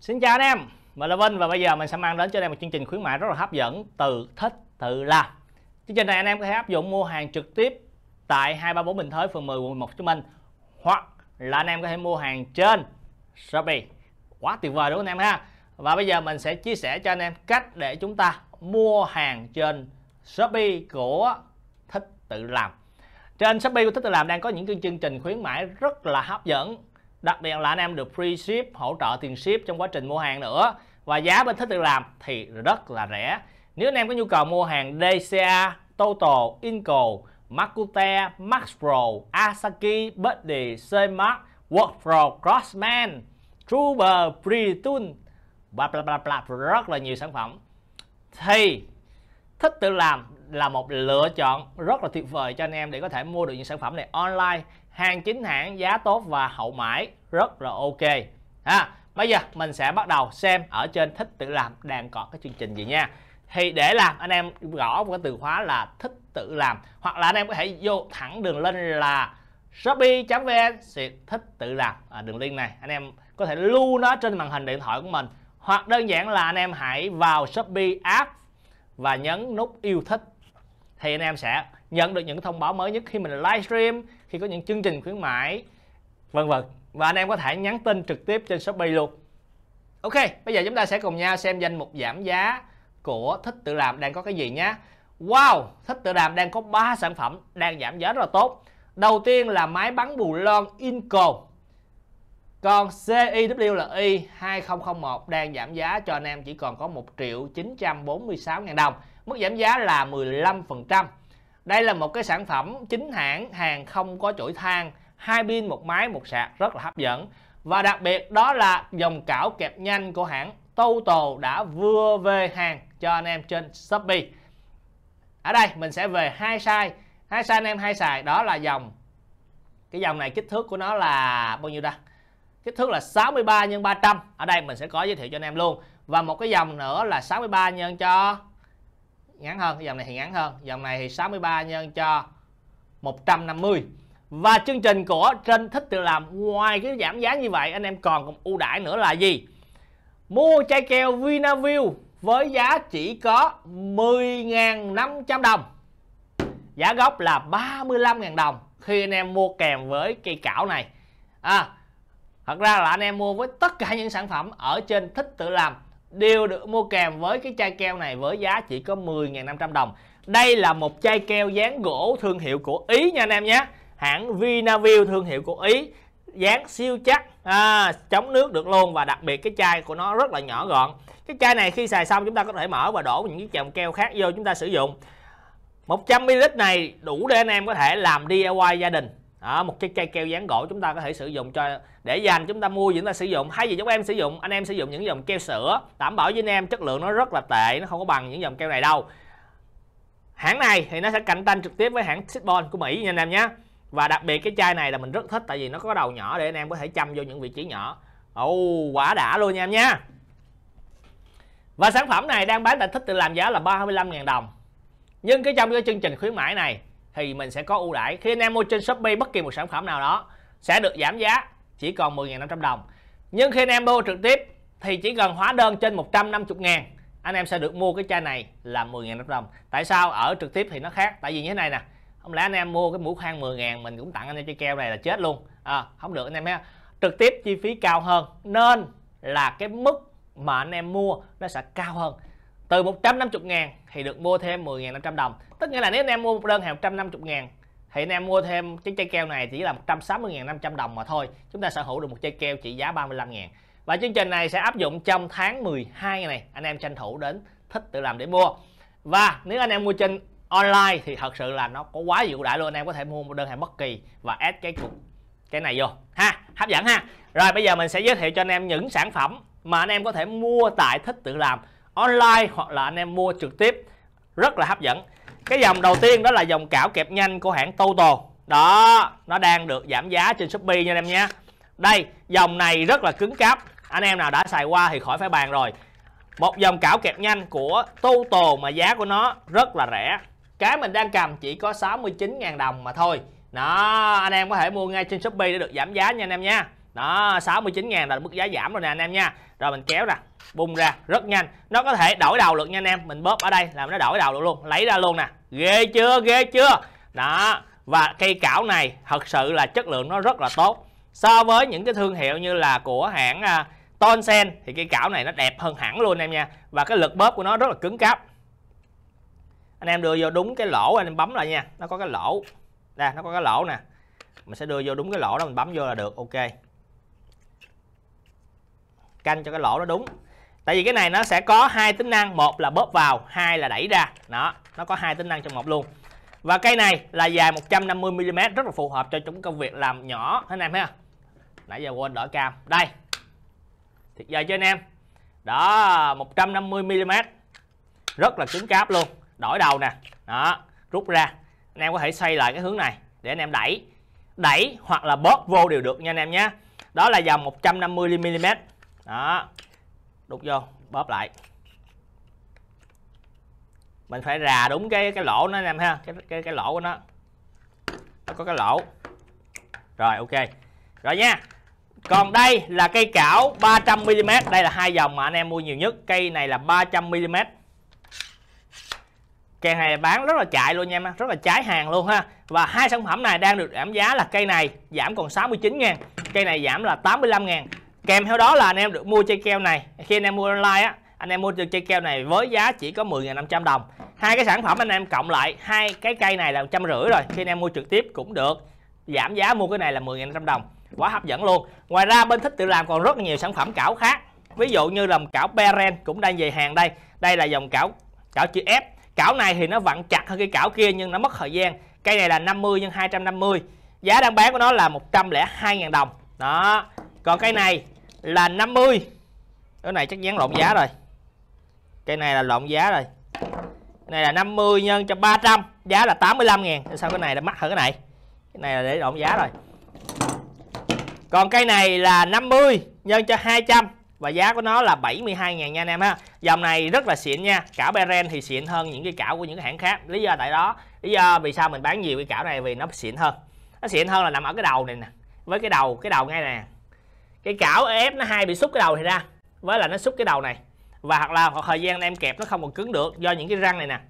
Xin chào anh em, mình là Vinh và bây giờ mình sẽ mang đến cho anh em một chương trình khuyến mại rất là hấp dẫn từ thích tự làm. Chương trình này anh em có thể áp dụng mua hàng trực tiếp tại 234 Bình Thới phường 10 quận 1 Hồ Chí Minh hoặc là anh em có thể mua hàng trên Shopee. Quá tuyệt vời đúng không anh em ha? Và bây giờ mình sẽ chia sẻ cho anh em cách để chúng ta mua hàng trên Shopee của Thích tự làm. Trên Shopee của Thích tự làm đang có những chương trình khuyến mãi rất là hấp dẫn đặc biệt là anh em được free ship hỗ trợ tiền ship trong quá trình mua hàng nữa và giá bên thích tự làm thì rất là rẻ nếu anh em có nhu cầu mua hàng DCA, Total, Inco, Makute, Max Pro, Asaki, Buddy, C-Mark, Work Pro, Crossman, Truber, Pretun bla bla bla bla rất là nhiều sản phẩm thì thích tự làm là một lựa chọn rất là tuyệt vời cho anh em để có thể mua được những sản phẩm này online hàng chính hãng giá tốt và hậu mãi rất là ok ha bây giờ mình sẽ bắt đầu xem ở trên thích tự làm đang có cái chương trình gì nha thì để làm anh em gõ một cái từ khóa là thích tự làm hoặc là anh em có thể vô thẳng đường link là shopee.vn xịt thích tự làm à, đường link này anh em có thể lưu nó trên màn hình điện thoại của mình hoặc đơn giản là anh em hãy vào shopee app và nhấn nút yêu thích thì anh em sẽ nhận được những thông báo mới nhất khi mình livestream, khi có những chương trình khuyến mãi, vân vân. Và anh em có thể nhắn tin trực tiếp trên Shopee luôn. Ok, bây giờ chúng ta sẽ cùng nhau xem danh mục giảm giá của Thích Tự Làm đang có cái gì nhé. Wow, Thích Tự Làm đang có 3 sản phẩm đang giảm giá rất là tốt. Đầu tiên là máy bắn bù lon Inco còn CIW là Y 2001 đang giảm giá cho anh em chỉ còn có 1 triệu 946 ngàn đồng. Mức giảm giá là 15%. Đây là một cái sản phẩm chính hãng, hàng không có chuỗi than, hai pin một máy một sạc rất là hấp dẫn. Và đặc biệt đó là dòng cảo kẹp nhanh của hãng Total đã vừa về hàng cho anh em trên Shopee. Ở đây mình sẽ về hai size, hai size anh em hai xài đó là dòng cái dòng này kích thước của nó là bao nhiêu đây? kích thước là 63 x 300 ở đây mình sẽ có giới thiệu cho anh em luôn và một cái dòng nữa là 63 nhân cho ngắn hơn dòng này thì ngắn hơn dòng này thì 63 nhân cho 150 và chương trình của trên thích tự làm ngoài cái giảm giá như vậy anh em còn còn ưu đãi nữa là gì mua chai keo Vinaview với giá chỉ có 10.500 đồng giá gốc là 35.000 đồng khi anh em mua kèm với cây cảo này à, thật ra là anh em mua với tất cả những sản phẩm ở trên thích tự làm đều được mua kèm với cái chai keo này với giá chỉ có 10.500 đồng đây là một chai keo dán gỗ thương hiệu của Ý nha anh em nhé hãng Vinaview thương hiệu của Ý dán siêu chắc à, chống nước được luôn và đặc biệt cái chai của nó rất là nhỏ gọn cái chai này khi xài xong chúng ta có thể mở và đổ những cái chồng keo khác vô chúng ta sử dụng 100ml này đủ để anh em có thể làm DIY gia đình đó, một cái cây keo dán gỗ chúng ta có thể sử dụng cho để dành chúng ta mua chúng ta sử dụng hay gì chúng em sử dụng anh em sử dụng những dòng keo sữa đảm bảo với anh em chất lượng nó rất là tệ nó không có bằng những dòng keo này đâu hãng này thì nó sẽ cạnh tranh trực tiếp với hãng Sitbon của Mỹ nha anh em nhé và đặc biệt cái chai này là mình rất thích tại vì nó có đầu nhỏ để anh em có thể chăm vô những vị trí nhỏ ồ oh, quả đã luôn nha em nhé và sản phẩm này đang bán tại thích tự làm giá là 35.000 đồng nhưng cái trong cái chương trình khuyến mãi này thì mình sẽ có ưu đãi khi anh em mua trên shopee bất kỳ một sản phẩm nào đó sẽ được giảm giá chỉ còn 10.500 đồng nhưng khi anh em mua trực tiếp thì chỉ cần hóa đơn trên 150 000 anh em sẽ được mua cái chai này là 10.500 đồng tại sao ở trực tiếp thì nó khác tại vì như thế này nè không lẽ anh em mua cái mũ khoan 10 000 mình cũng tặng anh em chai keo này là chết luôn à, không được anh em ha trực tiếp chi phí cao hơn nên là cái mức mà anh em mua nó sẽ cao hơn từ 150 ngàn thì được mua thêm 10.500 đồng tức nghĩa là nếu anh em mua một đơn hàng 150 ngàn thì anh em mua thêm cái chai keo này chỉ là 160.500 đồng mà thôi chúng ta sở hữu được một chai keo trị giá 35 ngàn và chương trình này sẽ áp dụng trong tháng 12 này anh em tranh thủ đến thích tự làm để mua và nếu anh em mua trên online thì thật sự là nó có quá dịu đại luôn anh em có thể mua một đơn hàng bất kỳ và add cái cục cái này vô ha hấp dẫn ha rồi bây giờ mình sẽ giới thiệu cho anh em những sản phẩm mà anh em có thể mua tại thích tự làm online hoặc là anh em mua trực tiếp rất là hấp dẫn cái dòng đầu tiên đó là dòng cảo kẹp nhanh của hãng Toto đó nó đang được giảm giá trên Shopee nha anh em nha đây dòng này rất là cứng cáp anh em nào đã xài qua thì khỏi phải bàn rồi một dòng cảo kẹp nhanh của Toto mà giá của nó rất là rẻ cái mình đang cầm chỉ có 69.000 đồng mà thôi đó anh em có thể mua ngay trên Shopee để được giảm giá nha anh em nha đó 69.000 là mức giá giảm rồi nè anh em nha rồi mình kéo ra, bung ra rất nhanh nó có thể đổi đầu được nha anh em mình bóp ở đây làm nó đổi đầu được luôn lấy ra luôn nè ghê chưa ghê chưa đó và cây cảo này thật sự là chất lượng nó rất là tốt so với những cái thương hiệu như là của hãng uh, Tonsen thì cây cảo này nó đẹp hơn hẳn luôn anh em nha và cái lực bóp của nó rất là cứng cáp anh em đưa vô đúng cái lỗ anh em bấm lại nha nó có cái lỗ đây nó có cái lỗ nè mình sẽ đưa vô đúng cái lỗ đó mình bấm vô là được ok canh cho cái lỗ nó đúng tại vì cái này nó sẽ có hai tính năng một là bóp vào hai là đẩy ra đó nó có hai tính năng trong một luôn và cây này là dài 150 mm rất là phù hợp cho chúng công việc làm nhỏ anh em ha nãy giờ quên đổi cam đây thiệt giờ cho anh em đó 150 mm rất là cứng cáp luôn đổi đầu nè đó rút ra anh em có thể xoay lại cái hướng này để anh em đẩy đẩy hoặc là bóp vô đều được nha anh em nhé đó là dòng 150 mm đó đút vô bóp lại mình phải rà đúng cái cái lỗ nó em ha cái cái cái lỗ của nó nó có cái lỗ rồi ok rồi nha còn đây là cây cảo 300mm đây là hai dòng mà anh em mua nhiều nhất cây này là 300mm cây này bán rất là chạy luôn nha em rất là trái hàng luôn ha và hai sản phẩm này đang được giảm giá là cây này giảm còn 69 ngàn cây này giảm là 85 ngàn kèm theo đó là anh em được mua chơi keo này khi anh em mua online á anh em mua được chơi keo này với giá chỉ có 10.500 đồng hai cái sản phẩm anh em cộng lại hai cái cây này là trăm rưỡi rồi khi anh em mua trực tiếp cũng được giảm giá mua cái này là 10.500 đồng quá hấp dẫn luôn ngoài ra bên thích tự làm còn rất nhiều sản phẩm cảo khác ví dụ như là cảo Beren cũng đang về hàng đây đây là dòng cảo cảo chữ F cảo này thì nó vặn chặt hơn cái cảo kia nhưng nó mất thời gian cây này là 50 x 250 giá đang bán của nó là 102.000 đồng đó còn cây này là 50 cái này chắc dán lộn giá rồi cây này là lộn giá rồi cái này là 50 nhân cho 300 giá là 85 ngàn sao cái này là mắc hơn cái này cái này là để lộn giá rồi còn cây này là 50 nhân cho 200 và giá của nó là 72 ngàn nha anh em ha dòng này rất là xịn nha cảo Beren thì xịn hơn những cái cảo của những cái hãng khác lý do tại đó lý do vì sao mình bán nhiều cái cảo này vì nó xịn hơn nó xịn hơn là nằm ở cái đầu này nè với cái đầu cái đầu ngay này nè cái cảo ép nó hay bị xúc cái đầu thì ra với là nó xúc cái đầu này và hoặc là hoặc thời gian em kẹp nó không còn cứng được do những cái răng này nè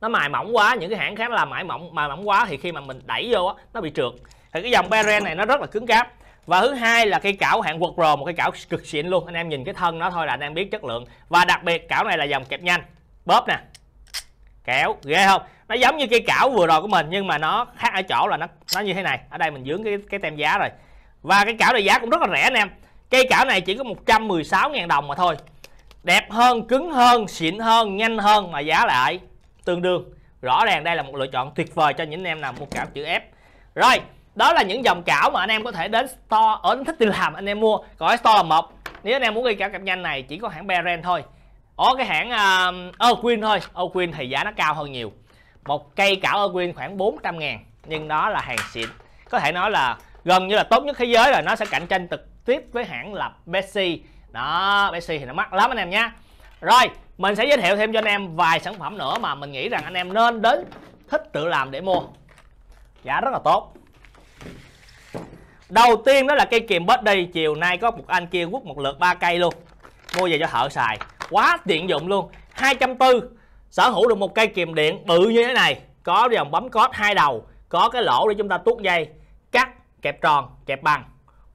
nó mài mỏng quá những cái hãng khác làm mài mỏng mài mỏng quá thì khi mà mình đẩy vô nó bị trượt thì cái dòng Beren này nó rất là cứng cáp và thứ hai là cây cảo hạng World Pro một cái cảo cực xịn luôn anh em nhìn cái thân nó thôi là anh em biết chất lượng và đặc biệt cảo này là dòng kẹp nhanh bóp nè kéo ghê không nó giống như cây cảo vừa rồi của mình nhưng mà nó khác ở chỗ là nó nó như thế này ở đây mình dướng cái cái tem giá rồi và cái cảo này giá cũng rất là rẻ anh em cây cảo này chỉ có 116.000 đồng mà thôi đẹp hơn cứng hơn xịn hơn nhanh hơn mà giá lại tương đương rõ ràng đây là một lựa chọn tuyệt vời cho những anh em nào mua cảo chữ F rồi đó là những dòng cảo mà anh em có thể đến store ở thích thì làm anh em mua còn ở store là một nếu anh em muốn gây cảo cặp nhanh này chỉ có hãng Beren thôi ở cái hãng uh, um, Erwin thôi Erwin thì giá nó cao hơn nhiều một cây cảo Erwin khoảng 400 ngàn nhưng đó là hàng xịn có thể nói là gần như là tốt nhất thế giới rồi nó sẽ cạnh tranh trực tiếp với hãng là Betsy đó Betsy thì nó mắc lắm anh em nhé rồi mình sẽ giới thiệu thêm cho anh em vài sản phẩm nữa mà mình nghĩ rằng anh em nên đến thích tự làm để mua giá rất là tốt đầu tiên đó là cây kìm body chiều nay có một anh kia quất một lượt ba cây luôn mua về cho thợ xài quá tiện dụng luôn hai 240 sở hữu được một cây kiềm điện bự như thế này có dòng bấm cót hai đầu có cái lỗ để chúng ta tuốt dây kẹp tròn kẹp bằng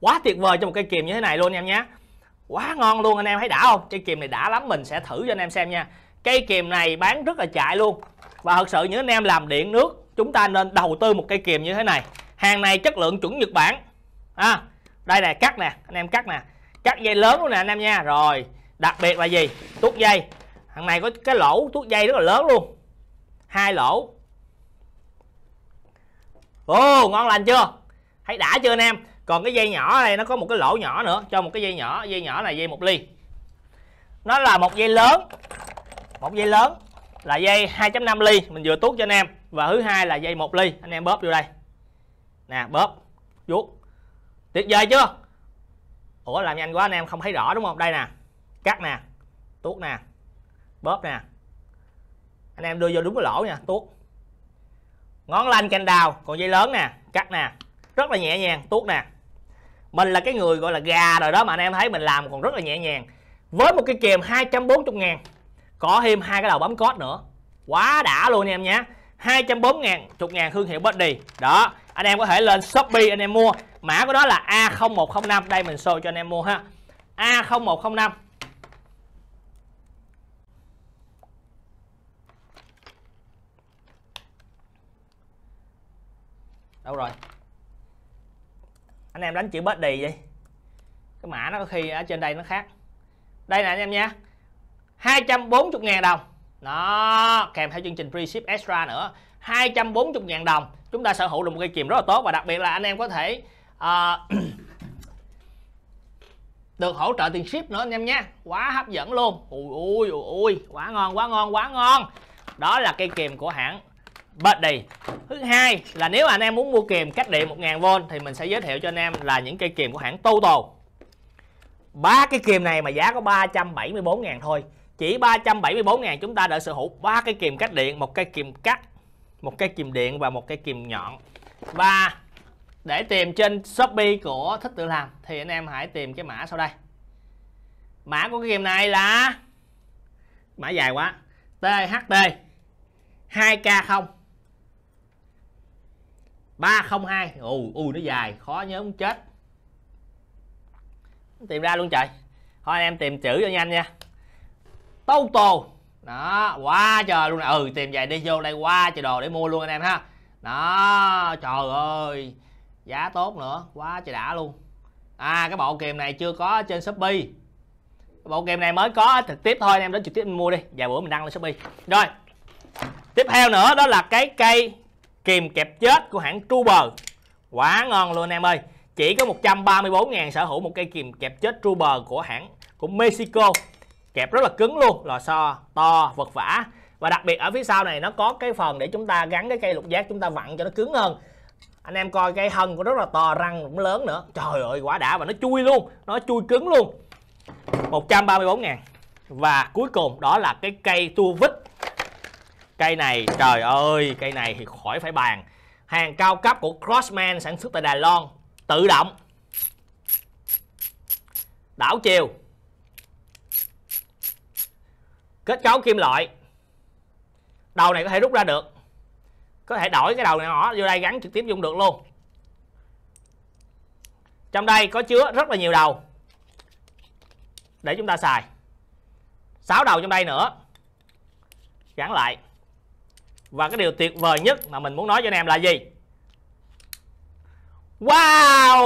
quá tuyệt vời cho một cây kìm như thế này luôn em nhé quá ngon luôn anh em thấy đã không cây kìm này đã lắm mình sẽ thử cho anh em xem nha cây kìm này bán rất là chạy luôn và thật sự những anh em làm điện nước chúng ta nên đầu tư một cây kìm như thế này hàng này chất lượng chuẩn Nhật Bản à, đây này cắt nè anh em cắt nè cắt dây lớn luôn nè anh em nha rồi đặc biệt là gì tuốt dây hàng này có cái lỗ tuốt dây rất là lớn luôn hai lỗ ồ ngon lành chưa thấy đã chưa anh em còn cái dây nhỏ này nó có một cái lỗ nhỏ nữa cho một cái dây nhỏ dây nhỏ này dây một ly nó là một dây lớn một dây lớn là dây 2.5 ly mình vừa tuốt cho anh em và thứ hai là dây một ly anh em bóp vô đây nè bóp vuốt tuyệt vời chưa ủa làm nhanh quá anh em không thấy rõ đúng không đây nè cắt nè tuốt nè bóp nè anh em đưa vô đúng cái lỗ nha tuốt ngón lanh canh đào còn dây lớn nè cắt nè rất là nhẹ nhàng tuốt nè mình là cái người gọi là gà rồi đó mà anh em thấy mình làm còn rất là nhẹ nhàng với một cái kèm 240 ngàn có thêm hai cái đầu bấm code nữa quá đã luôn anh em nhé 240 ngàn chục ngàn thương hiệu body đó anh em có thể lên Shopee anh em mua mã của đó là A0105 đây mình show cho anh em mua ha A0105 đâu rồi anh em đánh chữ bớt đi đi cái mã nó có khi ở trên đây nó khác đây nè anh em nha 240 ngàn đồng nó kèm theo chương trình free ship extra nữa 240 ngàn đồng chúng ta sở hữu được một cây kìm rất là tốt và đặc biệt là anh em có thể uh, được hỗ trợ tiền ship nữa anh em nhé quá hấp dẫn luôn ui ui ui ui quá ngon quá ngon quá ngon đó là cây kìm của hãng buddy thứ hai là nếu anh em muốn mua kìm cách điện 1000V thì mình sẽ giới thiệu cho anh em là những cây kìm của hãng Toto ba cái kìm này mà giá có 374 000 thôi chỉ 374 000 chúng ta đã sở hữu ba cái kìm cách điện một cây kìm cắt một cây kìm điện và một cây kìm nhọn và để tìm trên Shopee của Thích Tự Làm thì anh em hãy tìm cái mã sau đây mã của cái kìm này là mã dài quá THT 2K0 302 ù ui nó dài khó nhớ muốn chết tìm ra luôn trời thôi anh em tìm chữ cho nhanh nha total đó quá trời luôn nè ừ tìm về đi vô đây quá trời đồ để mua luôn anh em ha đó trời ơi giá tốt nữa quá trời đã luôn à cái bộ kèm này chưa có trên shopee bộ kèm này mới có trực tiếp thôi anh em đến trực tiếp mua đi vài bữa mình đăng lên shopee rồi tiếp theo nữa đó là cái cây kìm kẹp chết của hãng Truber quá ngon luôn em ơi chỉ có 134.000 sở hữu một cây kìm kẹp chết Truber của hãng của Mexico kẹp rất là cứng luôn lò xo to vật vả và đặc biệt ở phía sau này nó có cái phần để chúng ta gắn cái cây lục giác chúng ta vặn cho nó cứng hơn anh em coi cây hân của rất là to răng cũng lớn nữa trời ơi quá đã và nó chui luôn nó chui cứng luôn 134 ngàn và cuối cùng đó là cái cây tua vít Cây này trời ơi Cây này thì khỏi phải bàn Hàng cao cấp của Crossman sản xuất tại Đài Loan Tự động Đảo chiều Kết cấu kim loại Đầu này có thể rút ra được Có thể đổi cái đầu này nhỏ vô đây gắn trực tiếp dùng được luôn Trong đây có chứa rất là nhiều đầu Để chúng ta xài 6 đầu trong đây nữa Gắn lại và cái điều tuyệt vời nhất mà mình muốn nói cho anh em là gì wow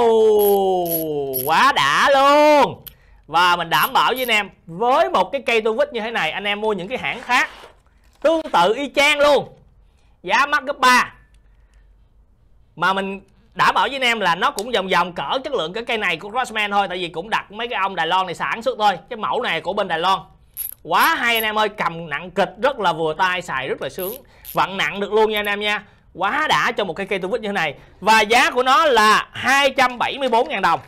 quá đã luôn và mình đảm bảo với anh em với một cái cây tu vít như thế này anh em mua những cái hãng khác tương tự y chang luôn giá mắc gấp 3 mà mình đảm bảo với anh em là nó cũng vòng vòng cỡ chất lượng cái cây này của Crossman thôi tại vì cũng đặt mấy cái ông Đài Loan này sản xuất thôi cái mẫu này của bên Đài Loan quá hay anh em ơi cầm nặng kịch rất là vừa tay xài rất là sướng vặn nặng được luôn nha anh em nha quá đã cho một cái cây tu vít như thế này và giá của nó là 274.000 đồng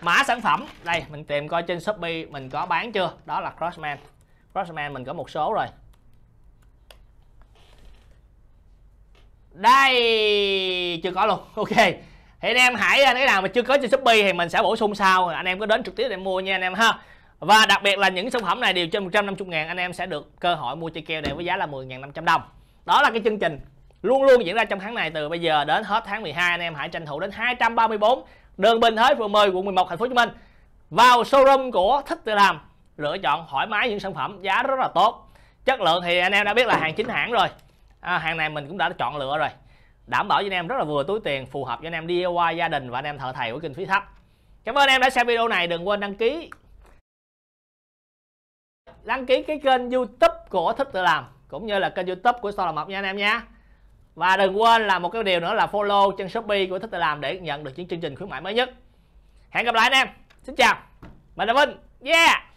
mã sản phẩm đây mình tìm coi trên shopee mình có bán chưa đó là crossman crossman mình có một số rồi đây chưa có luôn ok thì anh em hãy cái nào mà chưa có trên shopee thì mình sẽ bổ sung sau anh em cứ đến trực tiếp để mua nha anh em ha và đặc biệt là những sản phẩm này đều trên 150 ngàn anh em sẽ được cơ hội mua chơi keo đều với giá là 10.500 đồng đó là cái chương trình luôn luôn diễn ra trong tháng này từ bây giờ đến hết tháng 12 anh em hãy tranh thủ đến 234 đường Bình Thới phường 10 quận 11 thành phố Hồ Chí Minh vào showroom của Thích Tự Làm lựa chọn thoải mái những sản phẩm giá rất là tốt chất lượng thì anh em đã biết là hàng chính hãng rồi à, hàng này mình cũng đã chọn lựa rồi đảm bảo cho anh em rất là vừa túi tiền phù hợp cho anh em DIY gia đình và anh em thợ thầy của kinh phí thấp cảm ơn anh em đã xem video này đừng quên đăng ký đăng ký cái kênh youtube của Thích Tự Làm cũng như là kênh youtube của Sơn Lộc nha anh em nha và đừng quên là một cái điều nữa là follow trên Shopee của Thích Tự Làm để nhận được những chương trình khuyến mại mới nhất hẹn gặp lại anh em xin chào mình là Vinh yeah